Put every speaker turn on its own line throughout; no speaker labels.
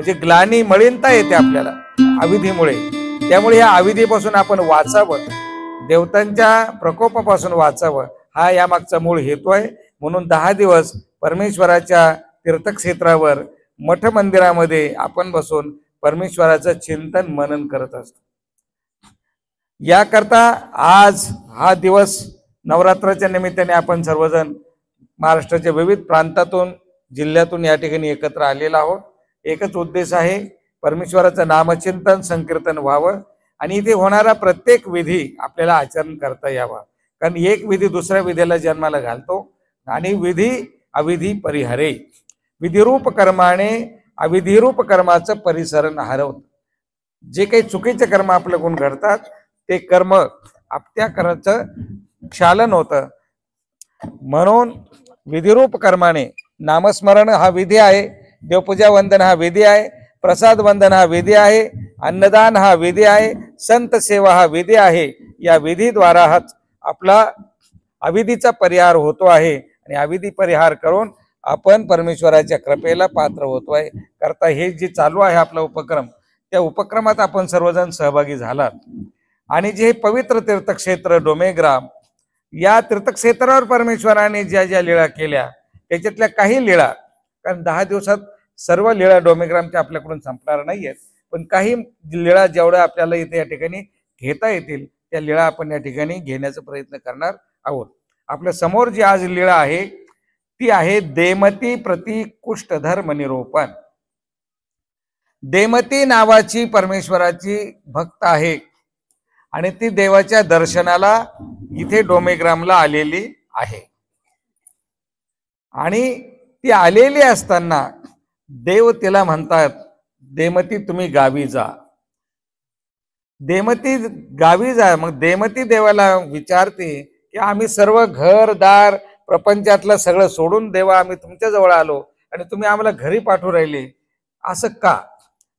म्हणजे ग्लानी मळिनता येते आपल्याला अविधीमुळे त्यामुळे या अविधीपासून आपण वाचावं देवतांच्या प्रकोपापासून वाचावं हा यामागचा मूळ हेतू आहे म्हणून दहा दिवस परमेश्वराच्या तीर्थक्षेत्रावर मठ मंदिरामध्ये आपण बसून परमेश्वराचं चिंतन मनन करत असतो याकरता आज हा दिवस नवरात्राच्या निमित्ताने आपण सर्वजण महाराष्ट्राच्या विविध प्रांतातून जिल्ह्यातून या ठिकाणी एकत्र आलेला आहोत एकच उद्देश आहे परमेश्वराचं नामचिंतन संकीर्तन व्हावं आणि इथे होणारा प्रत्येक विधी आपल्याला आचरण करता यावा कारण एक विधी दुसऱ्या विधीला जन्माला घालतो आणि विधी अविधी परिहरे विधिरूप कर्माने अविधिरूप कर्माचं परिसरण हरवत जे काही चुकीचे कर्म गुण घडतात ते कर्म आपत्या कर्माचं क्षालन होतं म्हणून विधिरूप कर्माने नामस्मरण हा विधी आहे देवपूजा वंदन हा विधी आहे प्रसाद वंदन हा विधी आहे अन्नदान हा विधी आहे संत सेवा हा विधी आहे या हाच आपला अविधीचा परिहार होतो आहे आणि अविधी परिहार करून आपण परमेश्वराच्या कृपेला पात्र होतो आहे करता हे जे चालू आहे आपला उपक्रम त्या उपक्रमात आपण सर्वजण सहभागी झालात आणि जे पवित्र तीर्थक्षेत्र डोमेग्राम या तीर्थक्षेत्रावर परमेश्वराने ज्या ज्या लीळा केल्या त्याच्यातल्या काही लीळा कारण दहा दिवसात सर्व लीळा डोमेग्रामच्या आपल्याकडून संपणार नाही आहेत पण काही लीळा जेवढ्या आपल्याला इथे या ठिकाणी घेता येतील त्या लीळा आपण या ठिकाणी घेण्याचा प्रयत्न करणार आहोत आपल्या समोर जी आज लीळा आहे ती आहे देमती प्रति धर्म निरोपण देमती नावाची परमेश्वराची भक्त आहे आणि ती देवाच्या दर्शनाला इथे डोमेग्रामला आलेली आहे आणि ती आलेली असताना देव तिला म्हणतात देमती तुम्ही गावी जा देमती गावी जा मग देमती देवाला विचारते की आम्ही सर्व घरदार प्रपंचातलं सगळं सोडून देवा आम्ही तुमच्याजवळ आलो आणि तुम्ही आम्हाला घरी पाठवू राहिले असं का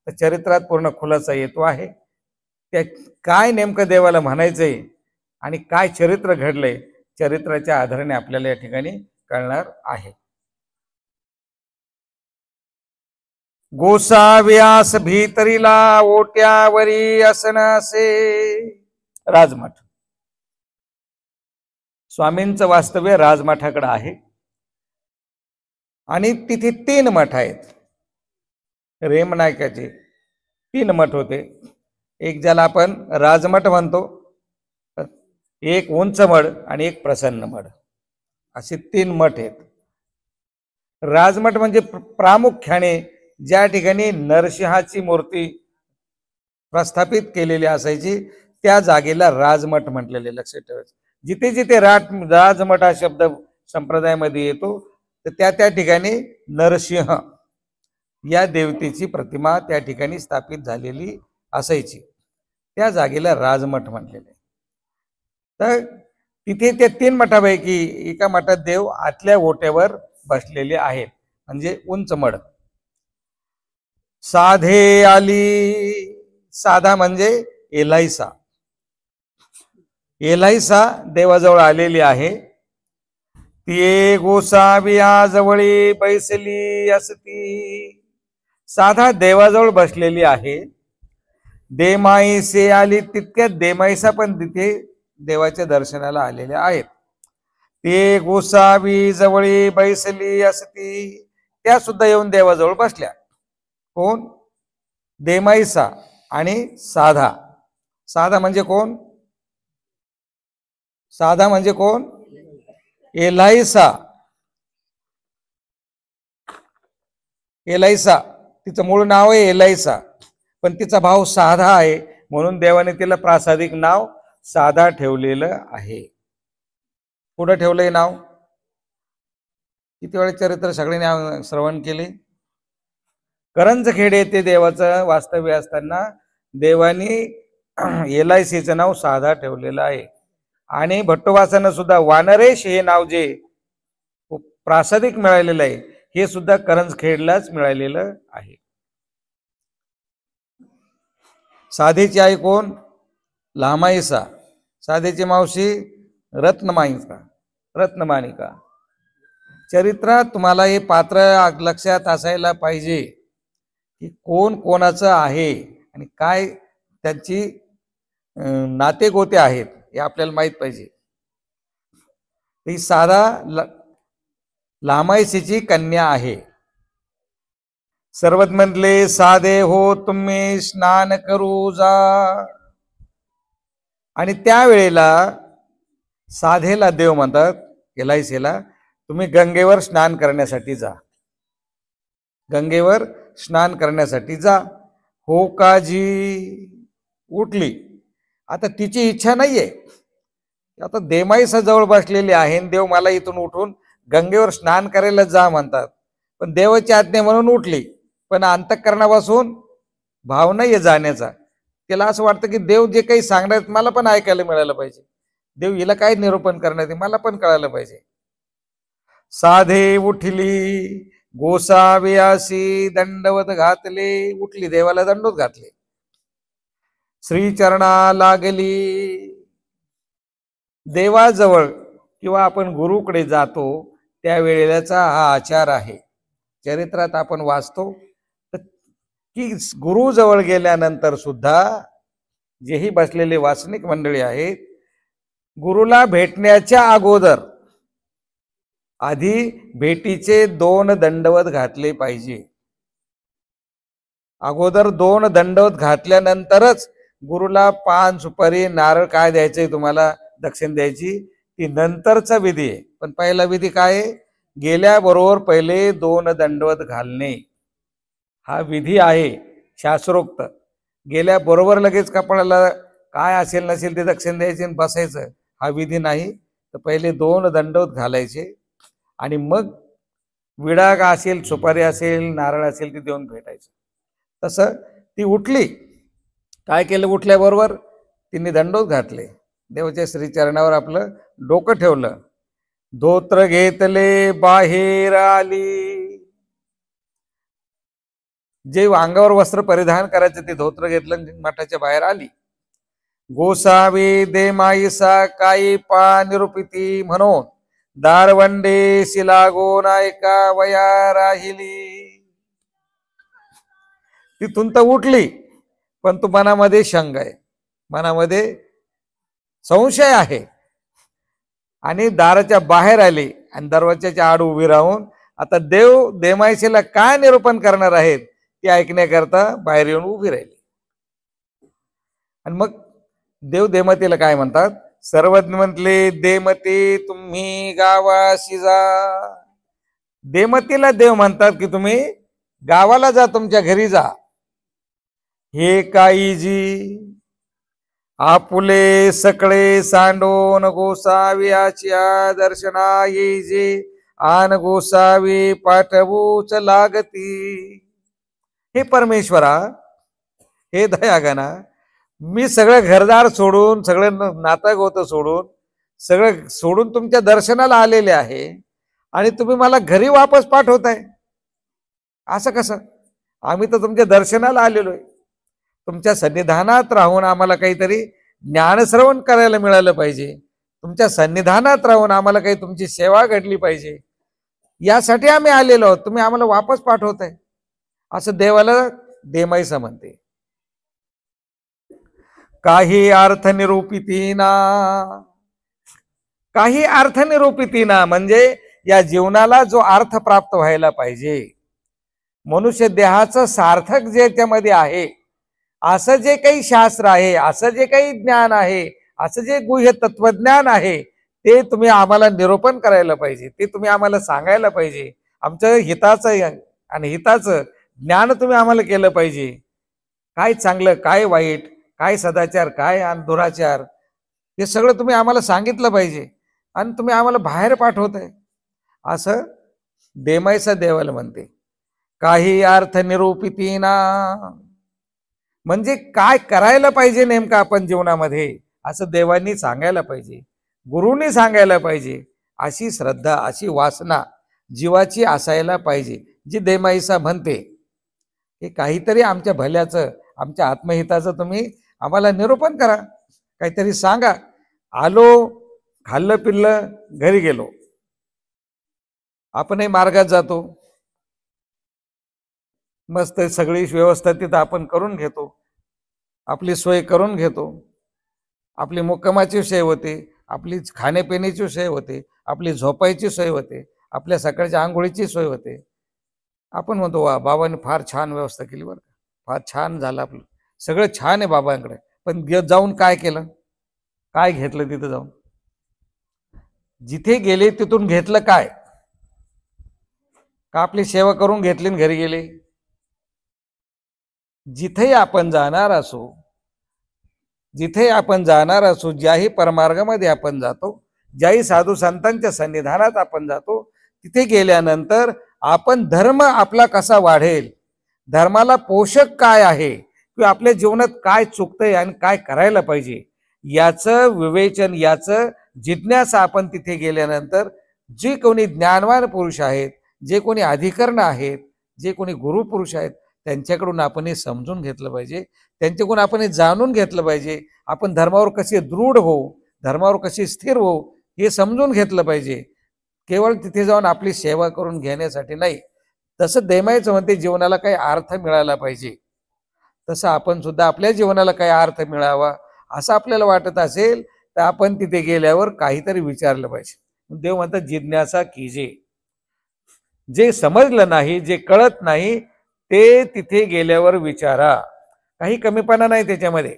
तर चरित्रात पूर्ण खुलासा येतो आहे त्या काय नेमकं देवाला म्हणायचंय आणि काय चरित्र घडलंय चरित्राच्या आधाराने आपल्याला या ठिकाणी कळणार आहे गोसाव्यास भीतरीला ओट्यावरी असे राजमठ स्वामींचं वास्तव्य राजमठाकडे आहे आणि तिथे तीन मठ आहेत रेमनायकाचे तीन मठ होते एक ज्याला आपण राजमठ म्हणतो एक उंच मठ आणि एक प्रसन्न मठ असे तीन मठ आहेत राजमठ म्हणजे प्रामुख्याने ज्या ठिकाणी नरसिंहाची मूर्ती प्रस्थापित केलेली असायची त्या जागेला राजमठ म्हटलेले लक्षात ठेवायचं जिथे जिथे राट राजमठ हा शब्द संप्रदायामध्ये येतो तर त्या त्या ठिकाणी नरसिंह या देवतेची प्रतिमा त्या ठिकाणी स्थापित झालेली असायची त्या जागेला राजमठ म्हटलेले तर तिथे त्या तीन मठापैकी एका मठात देव आतल्या ओट्यावर बसलेले आहेत म्हणजे उंच मठ साधे आली साधा म्हणजे एलायसा एलायसा देवाजवळ आलेली आहे ती गोसावी आजवळी बैसली असती साधा देवाजवळ बसलेली आहे देमाईसे आली तितक्या देमाईसा पण तिथे देवाच्या दर्शनाला आलेल्या आहेत ते गोसावी जवळी बैसली असती त्या सुद्धा येऊन देवाजवळ बसल्या कोण देमाईसा आणि साधा साधा म्हणजे कोण साधा म्हणजे कोण एलाईसा एलाईसा तिचं मूळ नाव आहे एलाईसा पण तिचा भाव साधा आहे म्हणून देवाने तिला प्रासादिक नाव साधा ठेवलेलं आहे कुठं ठेवलंय नाव किती वेळा चरित्र सगळ्यांनी श्रवण केले करंजखेड येथे देवाचं वास्तव्य असताना देवानी एल आय सीचं नाव साधा ठेवलेलं आहे आणि भट्टोवासानं सुद्धा वानरेश हे नाव जे प्रासादिक मिळालेलं आहे हे सुद्धा करंजखेडलाच मिळालेलं आहे साधेची आई कोण लामाईसा साधेची मावशी रत्नमाईसा रत्नमानिका चरित्रात तुम्हाला हे पात्र लक्षात असायला पाहिजे की कोण कोणाचं आहे आणि काय त्यांची नाते गोते आहेत हे आपल्याला माहीत पाहिजे ही सारा लामायसीची कन्या आहे सर्वत म्हणले साधे हो तुम्ही स्नान करू जा आणि त्यावेळेला साधेला देव म्हणतात एलआयसीला तुम्ही गंगेवर स्नान करण्यासाठी जा गंगेवर स्नान करण्यासाठी जा हो काजी उठली आता तिची इच्छा नाहीये आता देमाईसा जवळ बसलेली आहे देव मला इथून उठून गंगेवर स्नान करायला जा म्हणतात पण देवाची आज्ञा म्हणून उठली पण अंतकरणापासून भाव नाहीये जाण्याचा तिला असं वाटतं की देव जे काही सांगणार मला पण ऐकायला मिळायला पाहिजे देव हिला काय निरूपण करणार मला पण कळायला पाहिजे साधे उठली गोसावियासी दंडवत घातले उठली देवाला दंडोत घातले श्रीचरणा लागली देवाजवळ किंवा आपण गुरुकडे जातो त्या त्यावेळेचा हा आचार आहे चरित्रात आपण वाचतो की गुरुजवळ गेल्यानंतर सुद्धा जेही बसलेले वासनिक मंडळी आहेत गुरुला भेटण्याच्या अगोदर आधी भेटीचे दोन दंडवत घातले पाहिजे अगोदर दोन दंडवत घातल्यानंतरच गुरुला पान सुपारी नारळ काय द्यायचे तुम्हाला दक्षिण द्यायची ती नंतरचा विधी आहे पण पहिला विधी काय आहे गेल्याबरोबर पहिले दोन दंडवत घालणे हा विधी आहे शास्त्रोक्त गेल्याबरोबर लगेच कपाळाला काय असेल नसेल ते दक्षिण द्यायचे आणि बसायचं हा विधी नाही तर पहिले दोन दंडवत घालायचे आणि मग विडाग असेल सुपारी असेल नारळ असेल ते देऊन भेटायचं तसं ती उठली काय केलं उठल्याबरोबर तिने दंडोत घातले देवाच्या श्रीचरणावर आपलं डोकं ठेवलं धोत्र घेतले बाहेर आली जे अंगावर वस्त्र परिधान करायचं ते धोत्र घेतलं मठाच्या बाहेर आली गोसावी दे माईसा काही पा निरुपिती म्हणून दारवंडीशी लागून नायका वया राहिली तिथून तर उठली पण तू मनामध्ये शंग आहे मनामध्ये संशय आहे आणि दाराच्या बाहेर आली आणि दरवाजाच्या आड उभी राहून आता देव देमायशीला काय निरूपण करणार आहेत ते ऐकण्याकरता बाहेर येऊन उभी राहिली आणि मग देव देमतीला काय म्हणतात सर्वज्ञ म्हटले देमती तुम्ही गावाशी जा देमतीला देव म्हणतात की तुम्ही गावाला जा तुमच्या घरी जा हे काईजी आपुले सकळे सांडोन गोसावियाच्या दर्शना येजे आन गोसावी पाठवूच लागती हे परमेश्वरा हे दयागना मी सगळं घरदार सोडून सगळं नातं होतं सोडून सगळं सोडून तुमच्या दर्शनाला आलेले आहे आणि तुम्ही मला घरी वापस पाठवताय असं कसं आम्ही तर तुमच्या दर्शनाला आलेलो आहे तुमच्या सन्निधानात राहून आम्हाला काहीतरी ज्ञानश्रवण करायला मिळालं पाहिजे तुमच्या सन्निधानात राहून आम्हाला काही तुमची सेवा घडली पाहिजे यासाठी आम्ही आलेलो आहोत तुम्ही आम्हाला वापस पाठवताय असं देवाला देमाईसा म्हणते काही अर्थ ना काही अर्थ ना म्हणजे या जीवनाला जो अर्थ प्राप्त व्हायला पाहिजे मनुष्य देहाचं सार्थक जे त्यामध्ये आहे असं जे काही शास्त्र आहे असं जे काही ज्ञान आहे असं जे गुह्य तत्वज्ञान आहे ते तुम्ही आम्हाला निरोपण करायला पाहिजे ते तुम्ही आम्हाला सांगायला पाहिजे आमचं हिताचं आणि हिताचं ज्ञान तुम्ही आम्हाला केलं पाहिजे काय चांगलं काय वाईट काय सदाचार काय दुराचार हे सगळं तुम्ही आम्हाला सांगितलं पाहिजे आणि तुम्ही आम्हाला बाहेर पाठवत असं देमायचा देवाला म्हणते काही अर्थ निरूपिती ना म्हणजे काय करायला पाहिजे नेमकं आपण जीवनामध्ये असं देवांनी सांगायला पाहिजे गुरुनी सांगायला पाहिजे अशी श्रद्धा अशी वासना जीवाची असायला पाहिजे जी देमाईसा म्हणते हे काहीतरी आमच्या भल्याचं आमच्या आत्महिताचं तुम्ही आम्हाला निरूपण करा काहीतरी सांगा आलो खाल्लं पिल्लं घरी गेलो आपणही मार्गात जातो मस्त सगळी व्यवस्था तिथं आपण करून घेतो आपली सोय करून घेतो आपली मुक्कामाची सोय होते आपली खाण्यापिण्याची सोय होते आपली झोपायची सोय होते आपल्या सकाळच्या आंघोळीची सोय होते आपण म्हणतो वा बाबाने फार छान व्यवस्था केली बरं फार छान झालं आपलं सगळं छान आहे बाबांकडे पण जाऊन काय केलं काय घेतलं तिथं जाऊन जिथे गेले तिथून घेतलं काय का आपली सेवा करून घेतली घरी गेले जिथे आपण जाणार असो जिथे आपण जाणार असो ज्याही परमार्गामध्ये आपण जातो ज्याही साधू संतांच्या सनिधानात आपण जातो तिथे गेल्यानंतर आपण धर्म आपला कसा वाढेल धर्माला पोषक काय आहे आपल्या जीवनात काय चुकतंय आणि काय करायला पाहिजे याचं विवेचन याचं जिज्ञासा आपण तिथे गेल्यानंतर जे कोणी ज्ञानवान पुरुष आहेत जे कोणी अधिकरण आहेत जे कोणी गुरुपुरुष आहेत त्यांच्याकडून आपण हे समजून घेतलं पाहिजे त्यांच्याकडून आपण हे जाणून घेतलं पाहिजे आपण धर्मावर कसे दृढ होऊ धर्मावर कसे स्थिर होऊ हे समजून घेतलं पाहिजे केवळ तिथे जाऊन आपली सेवा करून घेण्यासाठी नाही तसं दैमायचं म्हणते जीवनाला काही अर्थ मिळायला पाहिजे तसं आपण सुद्धा आपल्या जीवनाला काही अर्थ मिळावा असं आपल्याला वाटत असेल तर आपण तिथे गेल्यावर काहीतरी विचारलं पाहिजे देव म्हणतात जिज्ञासा जे जे समजलं नाही जे कळत नाही ते तिथे गेल्यावर विचारा काही कमीपणा नाही त्याच्यामध्ये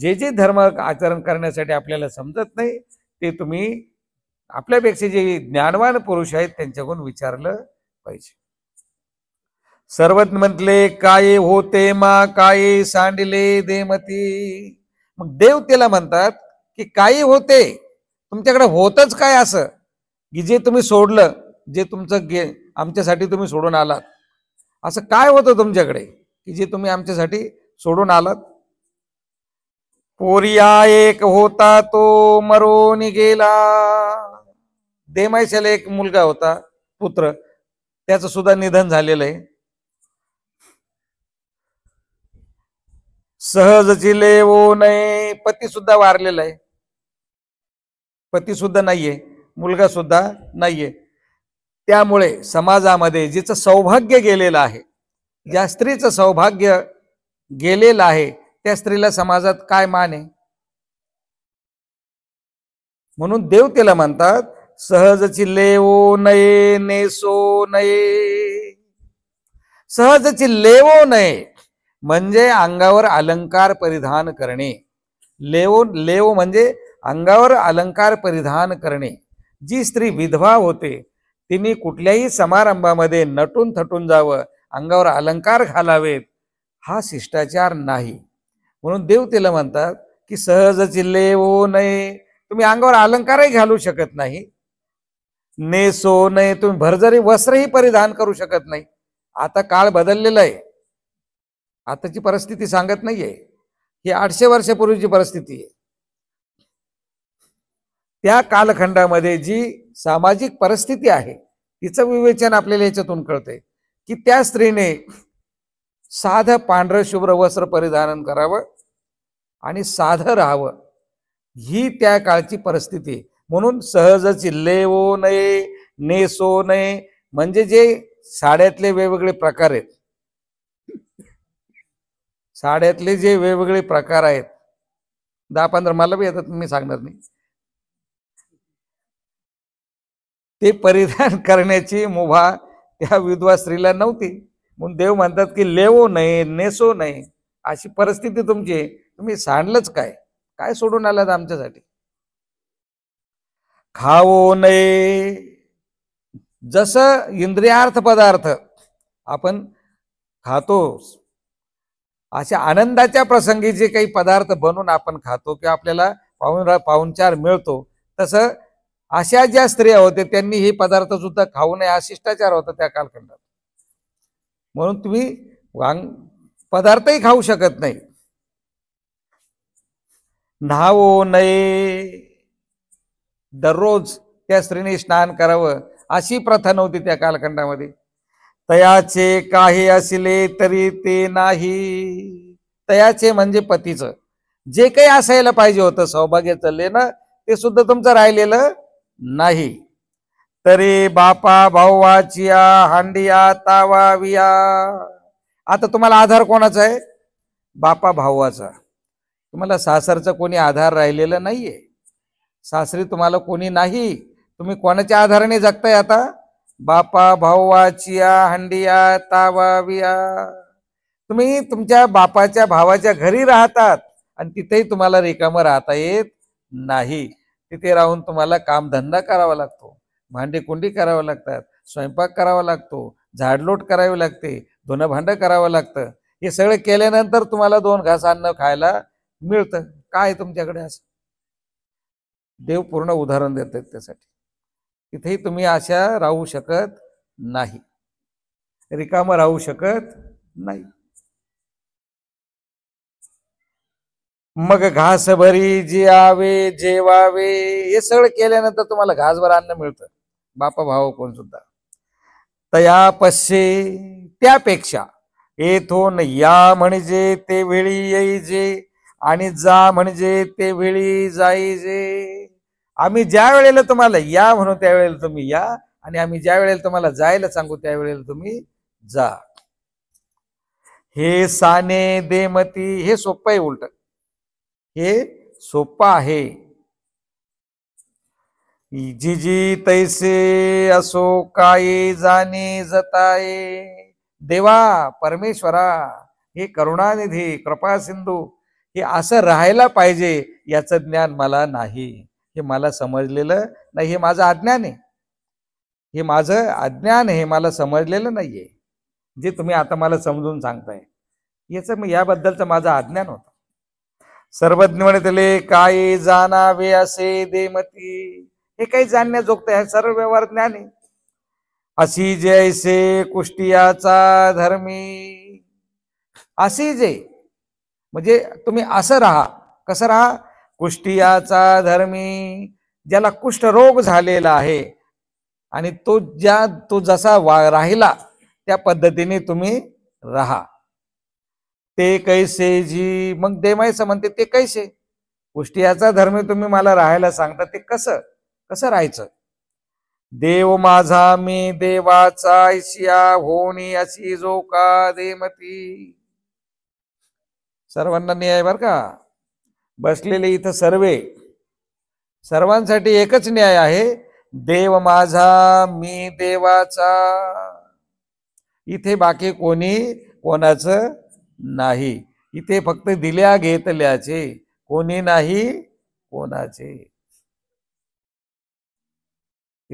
जे जे धर्म आचरण करण्यासाठी आपल्याला समजत नाही ते तुम्ही आपल्यापेक्षा जे ज्ञानवान पुरुष आहेत त्यांच्याकडून विचारलं पाहिजे सर्वत म्हटले काय होते मा काय सांडले देमती मग देव त्याला म्हणतात की काय होते तुमच्याकडे होतच काय असं की जे तुम्ही सोडलं जे तुमचं गे आमच्यासाठी तुम्ही सोडून आलात असं काय होतं तुमच्याकडे की जे तुम्ही आमच्यासाठी सोडून आलात पोरिया एक होता तो मरून गेला देमायशाला एक मुलगा होता पुत्र त्याचं सुद्धा निधन झालेलं आहे सहजची लेओ नाही पती सुद्धा वारलेला आहे पती सुद्धा नाहीये मुलगा सुद्धा नाहीये त्यामुळे समाजामध्ये जिचं सौभाग्य गेलेलं आहे ज्या स्त्रीचं सौभाग्य गेलेलं आहे त्या स्त्रीला समाजात काय मान आहे म्हणून देव तिला म्हणतात सहजची लेवो नये नेसो नये सहजची लेवो नये म्हणजे अंगावर अलंकार परिधान करणे लेव लेव म्हणजे अंगावर अलंकार परिधान करणे जी स्त्री विधवा होते तिने कुठल्याही समारंभामध्ये नटून थटून जावं अंगावर अलंकार घालावेत हा शिष्टाचार नाही म्हणून देव तिला म्हणतात की सहजची लेव नये तुम्ही अंगावर अलंकारही घालू शकत नाही नेसो नये तुम्ही भरजरी वस्त्रही परिधान करू शकत नाही आता काळ बदललेला आहे आताची परिस्थिती सांगत नाहीये ही आठशे वर्षापूर्वीची परिस्थिती आहे त्या कालखंडामध्ये जी सामाजिक परिस्थिती आहे तिचं विवेचन आपल्याला याच्यातून कळतंय की त्या स्त्रीने साध पांढरं शुभ्र वस्त्र परिधान करावं आणि साधं राहावं ही त्या काळची परिस्थिती म्हणून सहजच लेवो नये नेसो नये म्हणजे जे साड्यातले वेगवेगळे प्रकार आहेत साड्यातले जे वेगवेगळे प्रकार आहेत दहा पंधरा मला बी येतात मी सांगणार नाही ते परिधान करण्याची मुभा त्या विधवा स्त्रीला नव्हती म्हणून देव म्हणतात की लेवो नाही नेसो नाही अशी परिस्थिती तुमची तुम्ही सांडलंच काय काय सोडून आलात आमच्यासाठी खावो नये जसं इंद्रियार्थ पदार्थ आपण खातो अशा आनंदाच्या प्रसंगी जे काही पदार्थ बनवून आपण खातो किंवा आपल्याला पाहुण पाहुणचार मिळतो तसं अशा ज्या स्त्रिया होत्या त्यांनी हे पदार्थ सुद्धा खाऊ नये हा शिष्टाचार होता त्या कालखंडात म्हणून तुम्ही वांग पदार्थही खाऊ शकत नाही न्हावो नये दररोज त्या स्त्रीने स्नान करावं अशी प्रथा नव्हती त्या कालखंडामध्ये तयाचे काही असले तरी ते नाही तयाचे म्हणजे पतीचं जे काही असायला पाहिजे होतं चालले ना ते सुद्धा तुमचं राहिलेलं नाही तरी बापा भाऊवाचिया हांडिया तावाविया आता तुम्हाला आधार कोणाचा आहे बापा भाऊवाचा तुम्हाला सासरचा कोणी आधार राहिलेलं नाहीये सासरी तुम्हाला कोणी नाही तुम्ही कोणाच्या आधाराने जगताय आता बापा भाऊवाचिया हंडिया तावाविया तुम्ही तुमच्या बापाच्या भावाच्या घरी राहतात आणि तिथेही तुम्हाला रिकाम राहता येत नाही तिथे राहून तुम्हाला कामधंदा करावा लागतो भांडी कुंडी करावं लागतात स्वयंपाक करावा लागतो झाडलोट करावी लागते धुणं भांडं करावं लागतं हे सगळं केल्यानंतर तुम्हाला दोन घास अन्न खायला मिळतं काय तुमच्याकडे असं देव पूर्ण उदाहरण देतात त्यासाठी तिथेही तुम्ही अशा राहू शकत नाही रिकाम राहू शकत नाही मग घास भरी आवे, जेवावे हे सगळं केल्यानंतर तुम्हाला घासभर अन्न मिळतं बापा भाऊ कोण सुद्धा तया पश्ये त्यापेक्षा येथून या म्हणजे ते वेळी येई जे आणि जा म्हणजे ते वेळी जाई जे आम्ही ज्या वेळेला तुम्हाला या म्हणू त्यावेळेला तुम्ही या आणि आम्ही ज्या वेळेला तुम्हाला जायला सांगू त्यावेळेला तुम्ही जा हे साने देमती हे सोपं आहे उलट हे सोपं आहे जी जी तैसे असो काय जाणे जताये देवा परमेश्वरा हे करुणानिधी कृपा सिंधू हे असं राहायला पाहिजे याचं ज्ञान मला नाही हे मला समजलेलं नाही हे माझं अज्ञान आहे हे माझं अज्ञान हे मला समजलेलं नाही आहे जे तुम्ही आता मला समजून सांगताय याचं मग याबद्दलचं माझं अज्ञान होत सर्वज्ञ म्हणतले काय जाणावे असे देमती हे काही जोगत आहे सर्व व्यवहार ज्ञान आहे अशी जे ऐसे कुष्टियाचा धर्मी अशी जे म्हणजे तुम्ही असं राहा कसं राहा कुष्टियाचा धर्मी ज्याला कुष्ठरोग झालेला आहे आणि तो ज्या तो जसा वा राहिला त्या पद्धतीने तुम्ही राहा ते कैसे जी मग देवायचं म्हणते ते कैसे कुष्टियाचा धर्मी तुम्ही मला राहायला सांगता ते कसं कसं राहायचं देव माझा मी देवाचा ऐशिया होणी अशी जो का देमती सर्वांना न्याय बर का बसलेले इथं सर्वे सर्वांसाठी एकच न्याय आहे देव माझा मी देवाचा इथे बाकी कोणी कोणाचं नाही इथे फक्त दिल्या घेतल्याचे कोणी नाही कोणाचे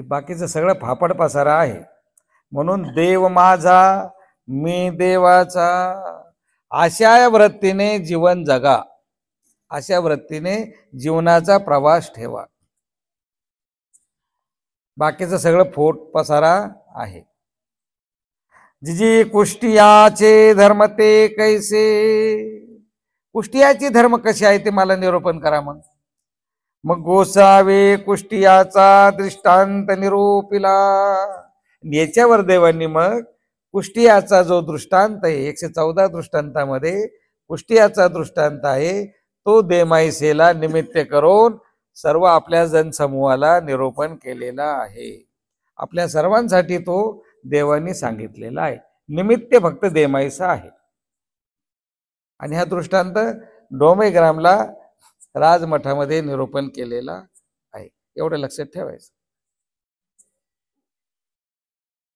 बाकीचं सगळं फापड पसारा आहे म्हणून देव माझा मी देवाचा अशा वृत्तीने जीवन जगा अशा वृत्तीने जीवनाचा प्रवास ठेवा बाकीचं सगळं फोट पसारा आहे जिजी कुष्टियाचे धर्म ते कैसे कुष्टियाचे धर्म कसे आहे ते मला निरूपण करा मग मग गोसावे कुष्टियाचा दृष्टांत निरूपिला याच्यावर देवांनी मग कुष्टियाचा जो दृष्टांत आहे एकशे चौदा दृष्टांतामध्ये कुष्टियाचा दृष्टांत आहे तो देमाईसेला निमित्त करून सर्व आपल्या जनसमूहाला निरूपण केलेला आहे आपल्या सर्वांसाठी तो देवानी सांगितलेला आहे निमित्त फक्त देमाईसा आहे आणि हा दृष्टांत डोमेग्रामला राजमठामध्ये निरूपण केलेला आहे एवढं लक्षात ठेवायचं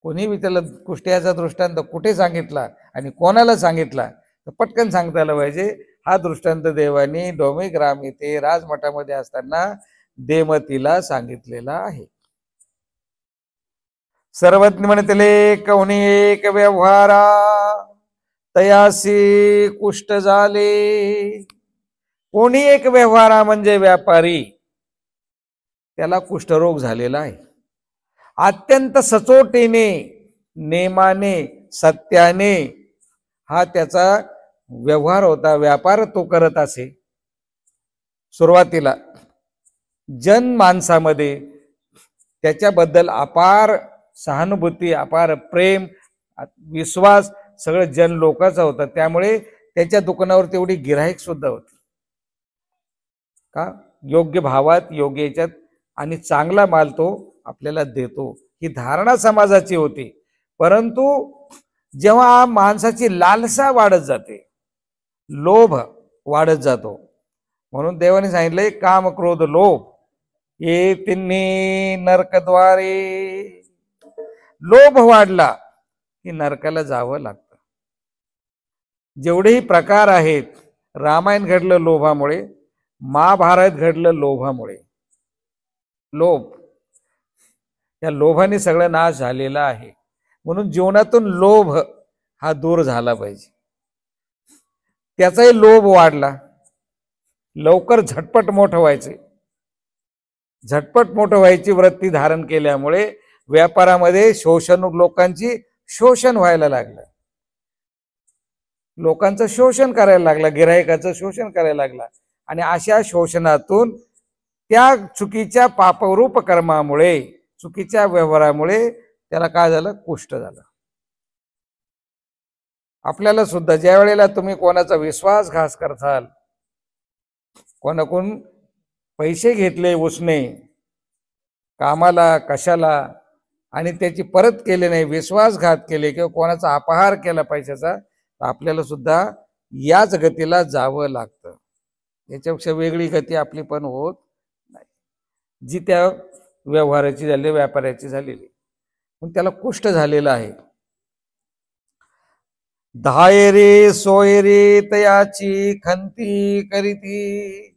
कोणी विचारलं कुष्ट्याचा दृष्टांत कुठे सांगितला आणि कोणाला सांगितला तर पटकन सांगता आलं पाहिजे हा दृष्टांत देवाने ग्राम येथे राजमठामध्ये असताना देमतीला सांगितलेला आहे सर्वज्ञ म्हणतले एक व्यवहारा तयासी कुष्ट झाले कोणी एक व्यवहारा म्हणजे व्यापारी त्याला कुष्ठरोग झालेला आहे अत्यंत सचोटीने नेमाने सत्याने हा त्याचा व्यवहार होता व्यापार तो करत असे सुरुवातीला जन माणसामध्ये त्याच्याबद्दल अपार सहानुभूती अपार प्रेम विश्वास सगळं जन लोकाचा होता त्यामुळे त्याच्या दुकानावर तेवढी गिराहिक सुद्धा होती का योग्य भावात योग्य याच्यात आणि चांगला माल तो आपल्याला देतो ही धारणा समाजाची होती परंतु जेव्हा माणसाची लालसा वाढत जाते लोभ वाढत जातो म्हणून देवाने सांगितले काम क्रोध लोभ हे तिन्ही नरकद्वारे लोभ वाढला की नरकाला जावं लागतं जेवढेही प्रकार आहेत रामायण घडलं लोभामुळे महाभारत घडलं लोभामुळे लोभ या लोभाने सगळं नाश झालेला आहे म्हणून जीवनातून लोभ हा दूर झाला पाहिजे त्याचाही लोभ वाढला लवकर झटपट मोठं व्हायचे झटपट मोठं व्हायची वृत्ती धारण केल्यामुळे व्यापारामध्ये शोषण लोकांची शोषण व्हायला लागलं लोकांचं शोषण करायला लागलं गिरायकाचं शोषण करायला लागला आणि अशा शोषणातून त्या चुकीच्या पापरूप कर्मामुळे चुकीच्या व्यवहारामुळे त्याला काय झालं कुष्ट झालं आपल्याला सुद्धा ज्या वेळेला तुम्ही कोणाचा विश्वासघात करताल कोणाकून पैसे घेतले उसने कामाला कशाला आणि त्याची परत केले नाही विश्वासघात केले किंवा कोणाचा अपहार केला पैशाचा तर आपल्याला सुद्धा याच गतीला जावं लागतं याच्यापेक्षा वेगळी गती आपली पण होत नाही जी त्या व्यवहाराची झाली व्यापाऱ्याची झालेली पण त्याला कुष्ट झालेला आहे धायरे सोयरे तयाची खंती करीती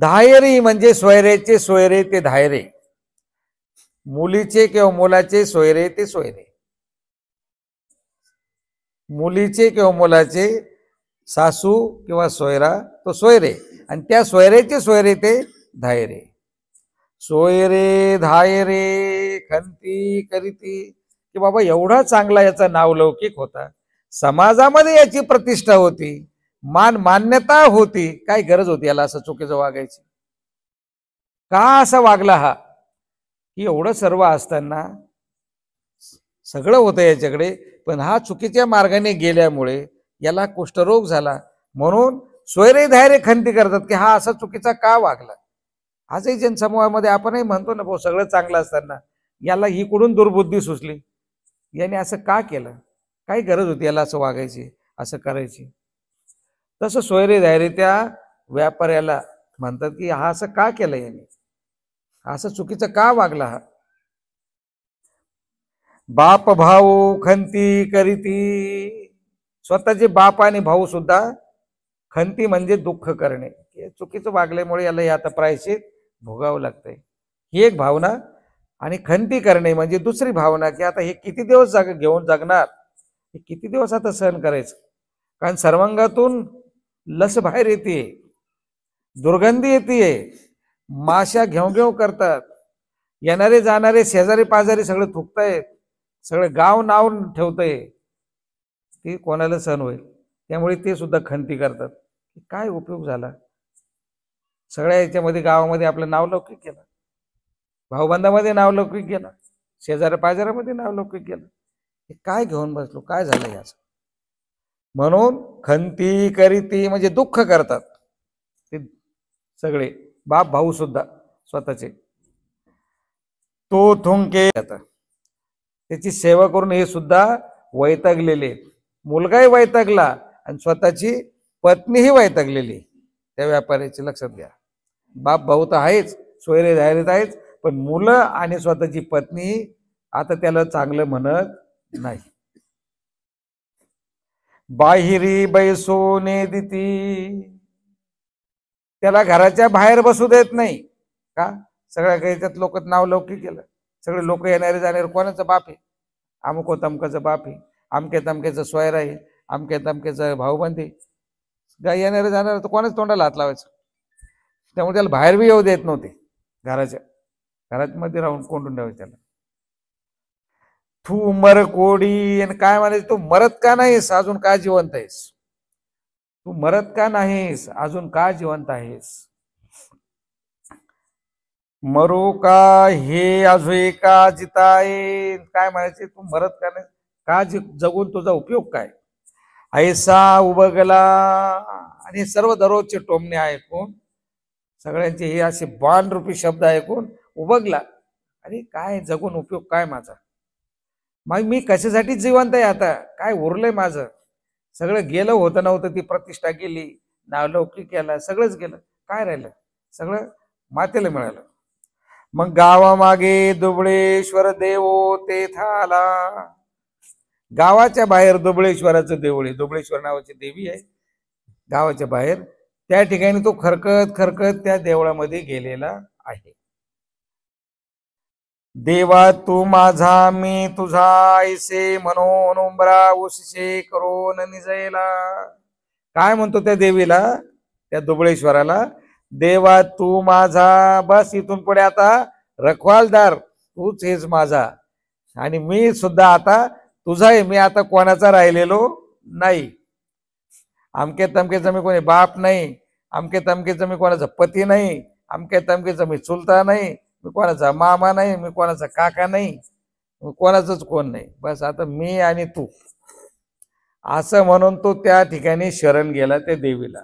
धायरी म्हणजे सोयरेचे सोयरे ते धायरे मुलीचे किंवा मुलाचे सोयरे ते सोयरे मुलीचे किंवा मुलाचे सासू किंवा सोयरा तो सोयरे आणि त्या सोयरेचे सोयरे ते धायरे सोयरे धायरे खंती करीती की बाबा एवढा चांगला याचा नावलौकिक होता समाजामध्ये याची प्रतिष्ठा होती मान मान्यता होती काय गरज होती याला असं चुकीचं वागायची का असा वागला हा की एवढं सर्व असताना सगळं होतं याच्याकडे पण हा चुकीच्या मार्गाने गेल्यामुळे याला कुष्ठरोग झाला म्हणून स्वैरे धैर्य खंती करतात की हा असा चुकीचा का वागला आजही जनसमूहामध्ये आपणही म्हणतो ना भाऊ सगळं चांगलं असताना याला ही कुठून दुर्बुद्धी सुचली याने असं का केलं काय गरज होती याला असं वागायची असं करायची तसं सोयरे धायरे त्या व्यापाऱ्याला म्हणतात की हा असं का केलं याने असं चुकीचं का वागला हा बाप भाऊ खंती करीती स्वतःचे बाप आणि भाऊ सुद्धा खंती म्हणजे दुःख करणे चुकीचं वागल्यामुळे याला आता प्रायश्चित भोगावं लागतंय ही एक भावना आणि खंती करणे म्हणजे दुसरी भावना की आता हे किती दिवस जग घेऊन जगणार हे किती दिवस आता सहन करायचं कारण सर्वांगातून लस बाहेर येते दुर्गंधी येते माश्या घेऊ करतात येणारे जाणारे शेजारी पाजारी सगळे थुकतायत सगळं गाव नाव ठेवतंय ते कोणाला सहन होईल त्यामुळे ते सुद्धा खंती करतात काय उपयोग झाला सगळ्या याच्यामध्ये गावामध्ये आपलं नाव लौकिक केलं भाऊबंदामध्ये नाव लौकिक गेलं शेजाऱ्या पाजाऱ्यामध्ये नाव गेलं हे काय घेऊन बसलो काय झालं याचं म्हणून खंती करीती म्हणजे दुःख करतात ते सगळे बाप भाऊ सुद्धा स्वतःचे तो थुंके त्याची सेवा करून हे सुद्धा वैतागलेले मुलगाही वैतागला आणि स्वतःची पत्नीही वैतागलेली त्या व्यापाऱ्याची लक्षात घ्या बाप भाऊ तर आहेच सोयरे जाहिरात आहेच पण मुलं आणि स्वतःची पत्नी आता त्याला चांगलं म्हणत नाही बाहिरी बैसोने दिती त्याला घराच्या बाहेर बसू देत नाही का सगळ्या काही त्यात लोक नाव लौकिक केलं सगळे लोक येणारे जाणारे कोणाचं बाप आहे अमुको तमकाचं बाप आहे अमके तमक्याचं स्वयर आहे अमके तमक्याचं भाऊबंदी येणारे जाणारे तर कोणाच तोंडाला हात लावायचं त्यामुळे त्याला बाहेर बी येऊ देत नव्हते घराच्या घरात मध्ये राहून कोंडून ठेवायचं त्याला तू मर कोडी आणि काय म्हणायचं तू मरत का नाहीस अजून का जिवंत आहेस तू मरत का नाहीस अजून का जिवंत आहेस मरू का हे अजू का येईल काय म्हणायचे तू मरत का नाही का जगून तुझा उपयोग काय ऐसा उभगला आणि सर्व दररोजचे टोमणे ऐकून सगळ्यांचे हे असे बाण रूपी शब्द ऐकून उभगला अरे काय जगून उपयोग काय माझा मग मी कशासाठी जिवंत आहे आता काय उरलंय माझं सगळं गेलं होतं नव्हतं ती प्रतिष्ठा गेली लौकिक केला सगळंच गेलं काय राहिलं सगळं मातेला मिळालं मग गावामागे दुबळेश्वर देव तेथाला गावाच्या बाहेर दुबळेश्वराचं देऊळ आहे दुबळेश्वर नावाची देवी आहे गावाच्या बाहेर त्या ठिकाणी तो खरकत खरकत त्या देवळामध्ये गेलेला आहे देवा तू माझा मी तुझा ऐसे म्हणून उमरा उशिषे करून निजयला काय म्हणतो त्या देवीला त्या दुबळेश्वराला देवा तू माझा बस इथून पुढे आता रखवालदार तूच हेच माझा आणि मी सुद्धा आता तुझा आहे मी आता कोणाचा राहिलेलो नाही अमके तमके मी कोणी बाप नाही अमके तमके मी कोणाचा पती नाही अमके तमके मी चुलता नाही मी कोणाचा मामा नाही मी कोणाचा काका नाही मी कोणाचंच कोण नाही बस आता मी आणि तू असं म्हणून तो त्या ठिकाणी शरण गेला त्या देवीला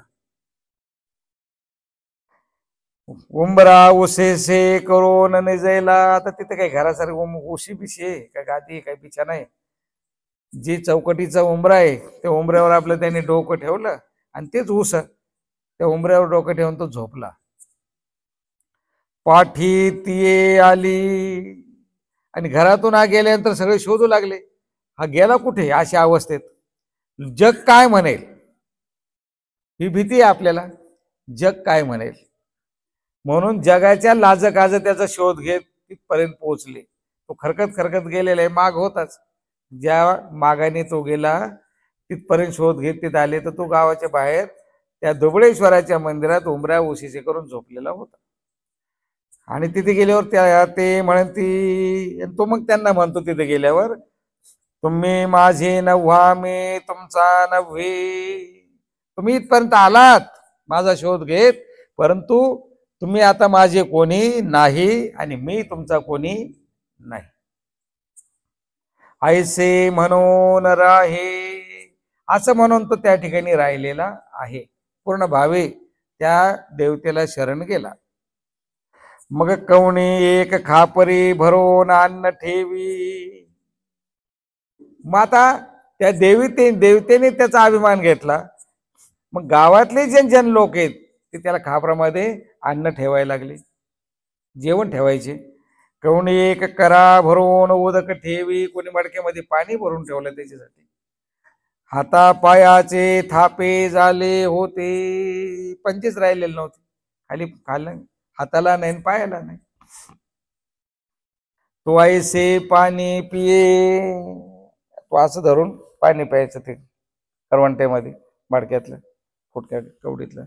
उंबरा उसे से करून जायला आता तिथे काही घरासारखं उशी बिशी आहे काय गादी काही बिछा नाही जी चौकटीचा उंबरा आहे त्या उंबऱ्यावर आपलं त्याने डोकं ठेवलं आणि तेच उस त्या उंबऱ्यावर डोकं ठेवून तो झोपला पाठी ती आली आणि घरातून आ गेल्यानंतर सगळे शोधू लागले हा गेला कुठे अशा अवस्थेत जग काय म्हणेल ही भीती आहे आपल्याला जग काय म्हणेल म्हणून जगाच्या लाज काज त्याचा शोध घेत तिथपर्यंत पोहोचले तो खरकत खरकत गेलेला आहे माग होताच ज्या मागाने तो गेला तिथपर्यंत शोध घेत तिथे आले तर तो गावाच्या बाहेर त्या दुबळेश्वराच्या मंदिरात उमऱ्या उशीचे करून झोपलेला होता आणि तिथे गेल्यावर त्या ते म्हणती तो मग त्यांना म्हणतो तिथे गेल्यावर तुम्ही माझे नव्हा मी तुमचा नव्हे तुम्ही इथपर्यंत आलात माझा शोध घेत परंतु तुम्ही आता माझे कोणी नाही आणि मी तुमचा कोणी नाही ऐसे म्हणून राहे असं म्हणून तो त्या ठिकाणी राहिलेला आहे पूर्ण भावे त्या देवतेला शरण गेला मग कवणी एक खापरी भरून अन्न ठेवी माता त्या देवीते देवतेने त्याचा अभिमान घेतला मग गावातले जे जन लोक आहेत ते त्याला खापरामध्ये अन्न ठेवायला लागले जेवण ठेवायचे कवणी एक करा भरून उदक ठेवी कोणी मडक्यामध्ये पाणी भरून ठेवलं त्याच्यासाठी हाता पायाचे थापे झाले होते पंचेच राहिलेले नव्हते खाली खाल्लं हाताला नाही पायाला नाही तो ऐसे पाणी पिये तो असं धरून पाणी प्यायचं ते करवंट्यामध्ये बाडक्यातलं फुटक्या कवडीतलं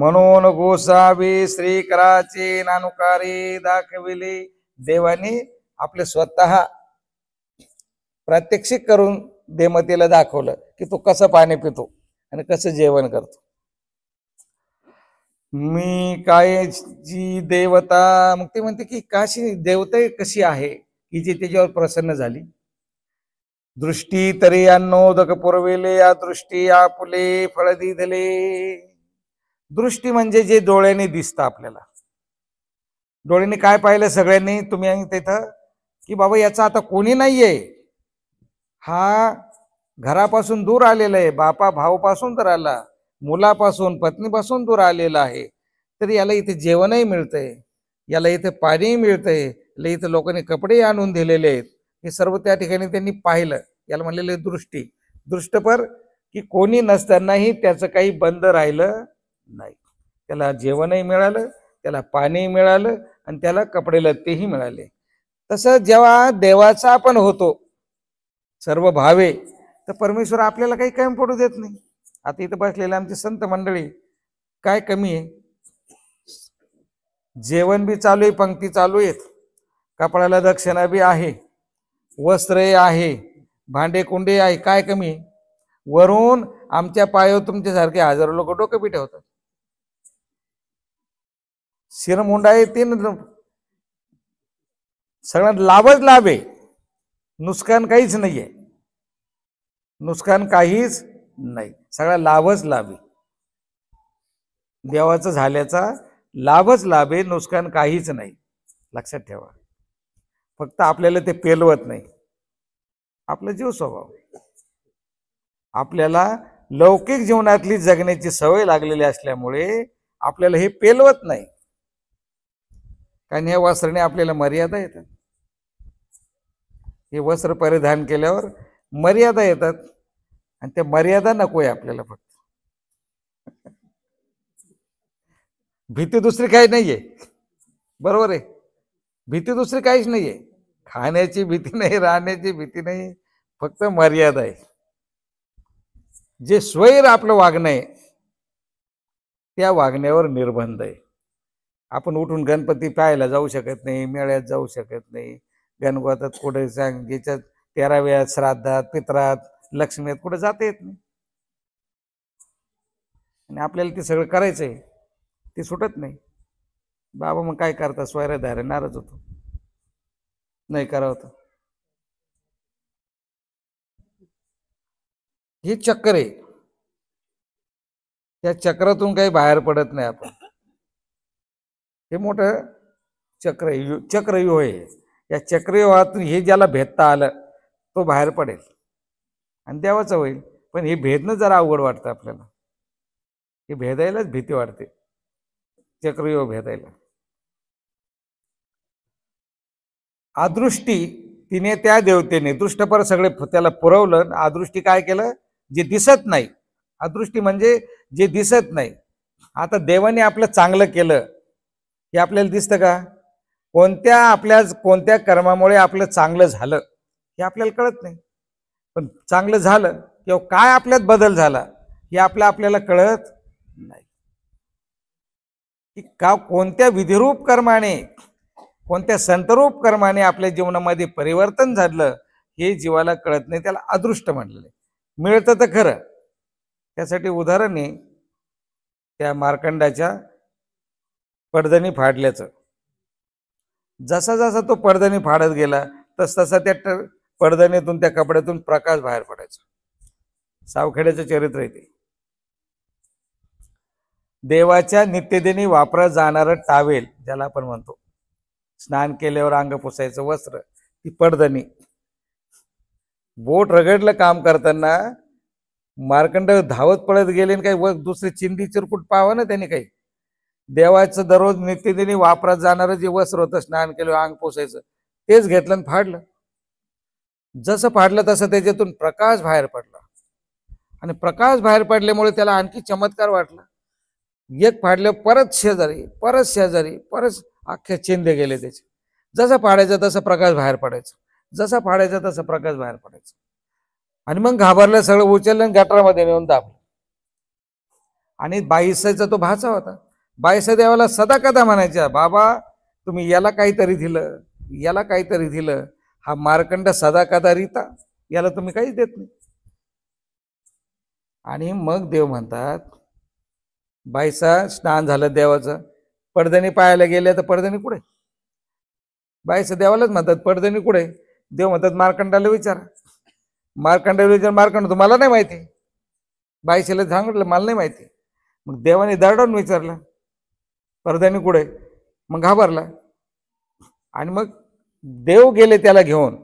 म्हणून गोसावी श्री कराचे नानुकारी दाखविले देवाने आपले स्वतः प्रात्यक्षिक करून देमतीला दाखवलं की तो कसं पाणी पितो आणि कसं जेवण करतो मी काय जी देवता मग ते म्हणते की काशी देवता कशी आहे की जी त्याच्यावर प्रसन्न झाली दृष्टी तरी अन्नोदक पुरविले या दृष्टी फुले फळ दिले दृष्टी म्हणजे जे डोळ्याने दिसत आपल्याला डोळ्याने काय पाहिलं सगळ्यांनी तुम्ही तिथं की बाबा याचा आता कोणी नाहीये हा घरापासून दूर आलेला आहे बापा भाऊपासून तर आला मुलापासून पत्नीपासून दूर आलेला आहे तर याला इथे जेवणही मिळतंय याला इथे पाणीही मिळतंय याला इथे लोकांनी कपडेही आणून दिलेले आहेत हे सर्व त्या ठिकाणी त्यांनी पाहिलं याला म्हणलेलं दृष्टी दृष्टपर की कोणी नसतानाही त्याचं काही बंद राहिलं नाही त्याला जेवणही मिळालं त्याला पाणी मिळालं आणि त्याला कपडे लत्तेही मिळाले तसं जेव्हा देवाचा आपण होतो सर्व भावे तर परमेश्वर आपल्याला काही कायम पडू देत नाही आता इथं बसलेले आमची संत मंडळी काय कमी आहे जेवण बी चालू आहे पंक्ती चालू आहेत कपड्याला दक्षिणा बी आहे वस्त्र आहे भांडे कुंडे आहे काय कमी वरून आमच्या पायावर तुमच्यासारखे हजारो लोक डोकं होतात ठेवतात शिरमुंडा आहे तीन सगळ्यात लाभच लाभ आहे नुकसान काहीच नाहीये नुकसान काहीच नाही सगळा लाभच लाभे देवाचं झाल्याचा लाभच लाभे नुकसान काहीच नाही लक्षात ठेवा फक्त आपल्याला ते पेलवत नाही आपला जीव स्वभाव आपल्याला लौकिक जीवनातली जगण्याची सवय लागलेली असल्यामुळे आपल्याला हे पेलवत नाही कारण ह्या वस्त्राने आपल्याला मर्यादा येतात हे वस्त्र परिधान केल्यावर मर्यादा येतात आणि त्या मर्यादा नको आहे आपल्याला फक्त भीती दुसरी काही नाहीये बरोबर आहे भीती दुसरी काहीच नाहीये खाण्याची भीती नाही राहण्याची भीती नाही फक्त मर्यादा आहे जे स्वैर आपलं वागणं आहे त्या वागण्यावर निर्बंध आहे आपण उठून गणपती पाहायला जाऊ शकत नाही मेळ्यात जाऊ शकत नाही गणगोतात कुठे सांग ज्याच्यात तेराव्यात श्राद्धात पित्रात लक्ष्मीत कुठे जाता येत नाही आणि आपल्याला ते सगळं करायचं आहे ते सुटत नाही बाबा मग काय करता स्वयरा धारे नाराज होतो नाही करावत हे चक्र आहे त्या चक्रातून काही बाहेर पडत नाही आपण हे मोठं चक्र चक्रव्यूह आहे या चक्रव्यूहातून हे ज्याला भेदता आलं तो बाहेर पडेल आणि देवाचं होईल पण हे भेदणं जरा अवघड वाटतं आपल्याला हे भेदायलाच भीती वाटते चक्रयोग भेदायला आदृष्टी तिने त्या देवतेने दृष्टपर सगळे त्याला पुरवलं आदृष्टी काय केलं जे दिसत नाही अदृष्टी म्हणजे जे दिसत नाही आता देवाने आपलं चांगलं केलं हे आपल्याला दिसतं का कोणत्या आपल्या कोणत्या कर्मामुळे आपलं चांगलं झालं हे आपल्याला कळत नाही पण चांगलं झालं किंवा काय आपल्यात बदल झाला हे आपल्या आपल्याला कळत नाही की का कोणत्या विधिरूप कर्माने कोणत्या संतरूप कर्माने आपल्या जीवनामध्ये परिवर्तन झालं हे जीवाला कळत नाही त्याला अदृष्ट म्हणलं मिळतं तर खरं त्यासाठी उदाहरण आहे त्या मार्कंडाच्या पडदणी फाडल्याचं जसा जसा तो पडदणी फाडत गेला तस तसा त्या पडद्यानेतून त्या कपड्यातून प्रकाश बाहेर पडायचा सावखेड्याचं चरित्र येते देवाच्या नित्यदिनी वापरत जाणारं टावेल ज्याला आपण म्हणतो स्नान केल्यावर अंग पुसायचं वस्त्र ती पडदणी बोट रगडलं काम करताना मार्कंड धावत पळत गेले काही व दुसरी चिंदी चिरकुट पाहावं ना त्यांनी काही देवाचं दररोज नित्यदिनी वापरत जाणारं जे वस्त्र होतं स्नान केलं अंग पोसायचं तेच घेतलं आणि फाडलं जसं फाडलं तसं त्याच्यातून प्रकाश बाहेर पडला आणि प्रकाश बाहेर पडल्यामुळे त्याला आणखी चमत्कार वाटला एक फाडलं परत शेजारी परत शेजारी परत अख्ख्या चेंदे गेले त्याचे जसा फाडायचं तसा प्रकाश बाहेर पडायचं जसा फाडायचा तसा प्रकाश बाहेर पडायचा आणि मग घाबरलं सगळं उचललं आणि नेऊन दाबलं आणि बाईसाचा तो भाचा होता बाईसा देवाला सदा कदा म्हणायच्या बाबा तुम्ही याला काहीतरी दिलं याला काहीतरी दिलं हा मार्कंड सदा कदा रीता याला तुम्ही काहीच देत नाही आणि मग देव म्हणतात बाईसा स्नान झालं देवाचं पडदणी पाहायला गेल्या तर पडदणी कुठे बाईचं देवालाच म्हणतात पडदणी कुठे देव म्हणतात मार्कंडाला विचारा मार्कंडाला विचार मार्कंड तुम्हाला नाही माहिती बायशेला सांगितलं मला नाही माहिती मग देवाने दरडून विचारलं पडद्याने कुठे मग घाबरला आणि मग देव गेले त्याला घेऊन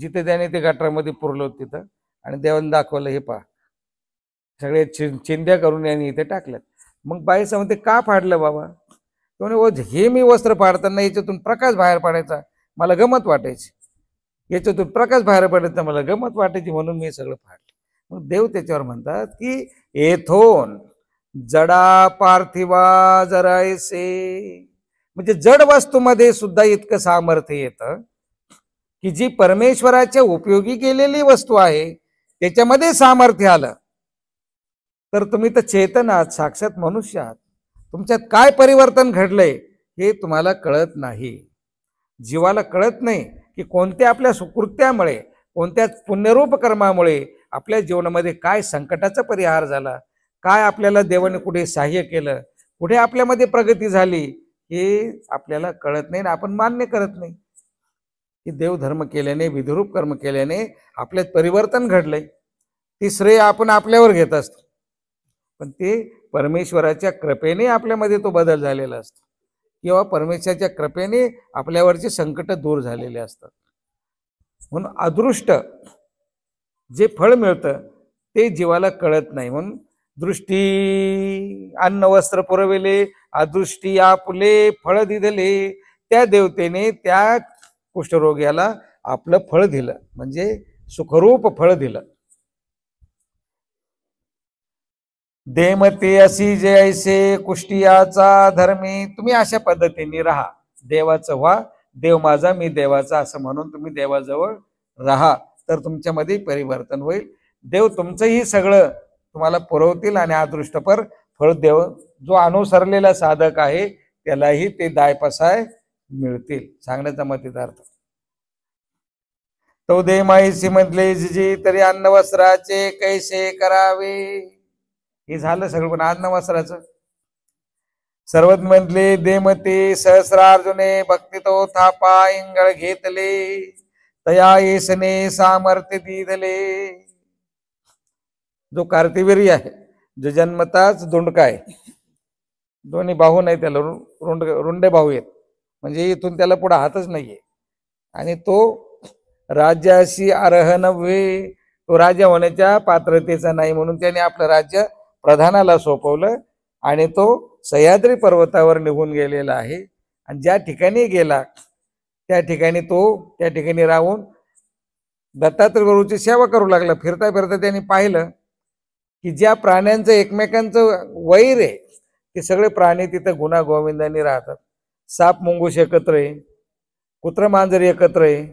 जिथे त्याने ते गटारामध्ये पुरलो तिथं आणि देवाने दाखवलं हे पा सगळे चिंध्या करून यांनी इथे टाकल्यात मग बाई म्हणते का फाडलं बाबा तो हे मी वस्त्र फाडताना याच्यातून प्रकाश बाहेर पाडायचा मला गमत वाटायची याच्यातून प्रकाश बाहेर पडायचा मला गमत वाटायची म्हणून मी सगळं फाडलं मग देव त्याच्यावर म्हणतात की एथोन जडा पार्थिवा जरायसे म्हणजे जड वस्तूमध्ये सुद्धा इतकं सामर्थ्य येतं की जी परमेश्वराच्या उपयोगी केलेली वस्तू आहे त्याच्यामध्ये सामर्थ्य आलं तर तुम्ही तर चेतन आहात साक्षात मनुष्य आहात तुमच्यात काय परिवर्तन घडलंय हे तुम्हाला कळत नाही जीवाला कळत नाही की कोणत्या आपल्या सुकृत्यामुळे कोणत्या पुण्यरूप कर्मामुळे आपल्या जीवनामध्ये काय संकटाचा परिहार झाला काय आपल्याला देवाने कुठे सहाय्य केलं कुठे आपल्यामध्ये प्रगती झाली हे आपल्याला कळत नाही आणि आपण मान्य करत नाही की देवधर्म केल्याने विधुरूप कर्म केल्याने आपल्यात परिवर्तन घडलंय ती श्रेय आपण आपल्यावर घेत असतो पण ते परमेश्वराच्या कृपेने आपल्यामध्ये तो बदल झालेला असतो किंवा परमेश्वराच्या कृपेने आपल्यावरचे संकट दूर झालेले असतात म्हणून अदृष्ट जे फळ मिळतं ते जीवाला कळत नाही म्हणून दृष्टी अन्न वस्त्र पुरविले अदृष्टी आपले फळ दिले त्या देवतेने त्या कुष्ठरोग्याला आपलं फळ दिलं म्हणजे सुखरूप फळ दिलं देमते असी जे ऐसे कुष्टियाचा धर्मी तुम्ही अशा पद्धतीने राहा देवाचं व्हा देव माझा मी देवाचा असं म्हणून तुम्ही देवाजवळ राहा तर तुमच्यामध्ये परिवर्तन होईल देव तुमचंही सगळं तुम्हाला पुरवतील आणि अदृष्टपर फळ देव जो अनुसरलेला साधक आहे त्यालाही ते दायपसाय मिळतील सांगण्याचा मतदार्थ तो दे माहिती मधले जिजी तरी अन्न वस्त्राचे कैसे करावे हे झालं सगळं पण अन्न वस्त्राच सर्वत मधले मते सहस्रार्जुने भक्ती तो थापा इंगळ घेतले तया येसने सामर्थ्य दिले जो कार्तिवीरी आहे जो जन्मताच धोंडका आहे दोन्ही भाऊ नाही त्याला रुंड रुंडे भाऊ आहेत म्हणजे इथून त्याला पुढे हातच नाहीये आणि तो राज्याशी अर्हनवे नव्हे तो राजा होण्याच्या पात्रतेचा नाही म्हणून त्याने आपलं राज्य प्रधानाला सोपवलं आणि तो सह्याद्री पर्वतावर निघून गेलेला आहे आणि ज्या ठिकाणी गेला त्या ठिकाणी तो त्या ठिकाणी राहून दत्तात्रय गुरुची सेवा करू लागला फिरता फिरता त्यांनी पाहिलं की ज्या प्राण्यांचं एकमेकांचं वैर आहे ते सगळे प्राणी तिथं गुन्हा गोविंदांनी राहतात साप मुंगूश एकत्र आहे कुत्र मांजर एकत्र आहे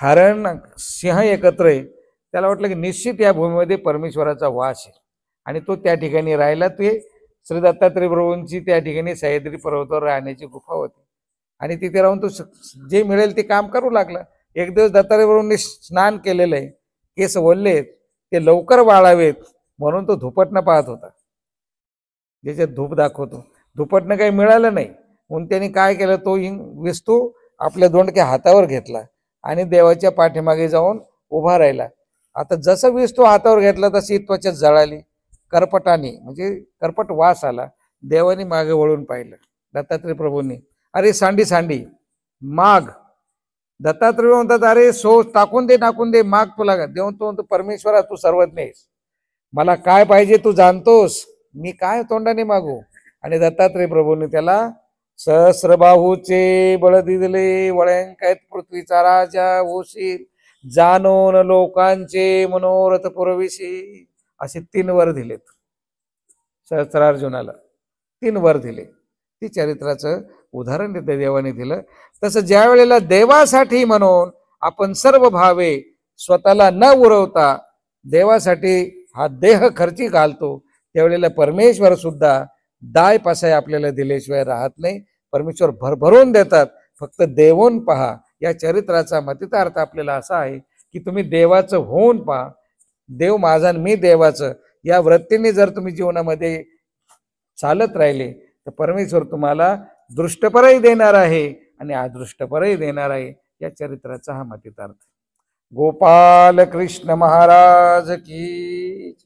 हरण सिंह एकत्र आहे त्याला वाटलं की निश्चित या भूमीमध्ये परमेश्वराचा वास आहे आणि तो त्या ठिकाणी राहिला ते श्री दत्तात्रय प्रभूंची त्या ठिकाणी सह्याद्री पर्वतावर राहण्याची गुफा होती आणि तिथे राहून तो जे मिळेल ते काम करू लागला एक दिवस दत्तात्रय प्रभूंनी स्नान केलेलं आहे केस ओललेत ते लवकर वाळावेत म्हणून तो धुपटनं पाहत होता ज्याच्यात धूप दाखवतो धुपटनं काही मिळालं नाही म्हणून त्यांनी काय केलं तो इंग विस्तू आपल्या दोंडक्या हातावर घेतला आणि देवाच्या पाठीमागे जाऊन उभा राहिला आता जसं विस्तू हातावर घेतला तशी त्वचा जळाली करपटाने म्हणजे करपट वास आला देवाने मागे वळून पाहिलं दत्तात्रय प्रभूंनी अरे सांडी सांडी माग दत्तात्रय म्हणतात अरे सो टाकून दे टाकून दे माग तुला देऊन तो परमेश्वरा तू सर्वज्ञ आहेस मला काय पाहिजे तू जाणतोस मी काय तोंडाने मागू आणि दत्तात्रय प्रभूंनी त्याला सहस्रबाहूचे बळ दिले वळ्यांकायत पृथ्वीचा राजा होशील जाणून लोकांचे मनोरथ पुरविशी असे तीन वर दिलेत सहस्रार्जुनाला तीन वर दिले ती चरित्राचं उदाहरण देते देवाने दिलं तसं ज्या वेळेला देवासाठी म्हणून आपण सर्व भावे स्वतःला न उरवता देवासाठी हा देह खर्ची घालतो त्यावेळेला परमेश्वर सुद्धा दाय पासाय आपल्याला दिल्याशिवाय राहत नाही परमेश्वर भरभरून देतात फक्त देवोन पहा या चरित्राचा मतितार्थ आपल्याला असा आहे की तुम्ही देवाचं होऊन पहा देव माझा मी देवाचं या वृत्तीने जर तुम्ही जीवनामध्ये चालत राहिले तर परमेश्वर तुम्हाला दृष्टपरही देणार आहे आणि अदृष्टपरही देणार आहे या चरित्राचा हा मतितार्थ कृष्ण महाराज की